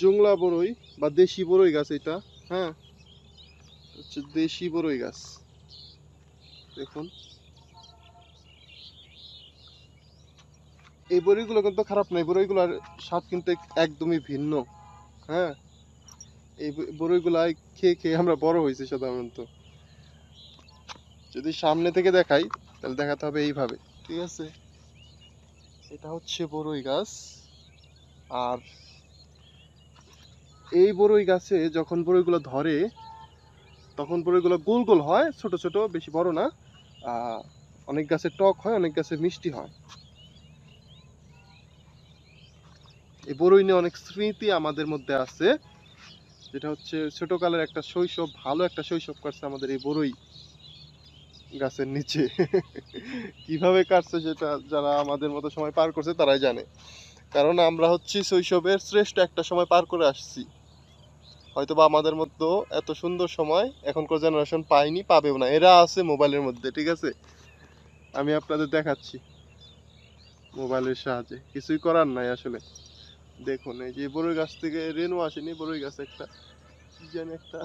জংলা বরই বা দেশি বরই গাছ এটা হ্যাঁ হচ্ছে দেশি বরই গাছ দেখুন এই বড়িগুলো কিন্তু খারাপ নয় বরইগুলোর স্বাদ কিন্তু একদমই ভিন্ন হ্যাঁ এই বড়িগুলা খেয়ে খেয়ে আমরা বড় হয়েছি সাধারণত যদি সামনে থেকে দেখাই তাহলে দেখাতে হবে এইভাবে ঠিক আছে এটা হচ্ছে বরই গাছ আর এই বড়ই গাছে যখন বড়ইগুলো ধরে তখন বড়ইগুলো গোল গোল হয় ছোট ছোট বেশি বড় না অনেক গাছে টক হয় অনেক গাছে মিষ্টি হয় এই বড়ই নিয়ে অনেক স্মৃতি আমাদের মধ্যে আছে যেটা হচ্ছে ছোটকালের একটা শৈশব ভালো একটা শৈশব কাটছে আমাদের এই বড়ই গাছের নিচে কিভাবে কাটছে সেটা যারা আমাদের মতো সময় পার করছে তারাই জানে কারণ আমরা হচ্ছি শৈশবের শ্রেষ্ঠ একটা সময় পার করে আসছি হয়তো বা আমাদের মতো এত সুন্দর সময় এখনকার জেনারেশন পায়নি পাবেও না এরা আছে মোবাইলের মধ্যে ঠিক আছে আমি আপনাদের দেখাচ্ছি মোবাইলের সাহায্যে কিছুই করার নাই আসলে দেখুন এই যে বড়ই গাছ থেকে রেনু আসেনি বড়ই গাছ একটা কি জানি একটা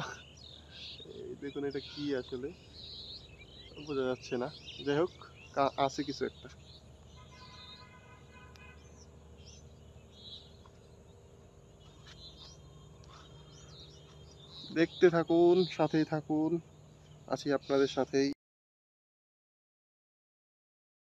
দেখুন এটা কি আসলে বোঝা যাচ্ছে না যাই হোক আছে কিছু একটা দেখতে থাকুন সাথেই থাকুন আছি আপনাদের সাথেই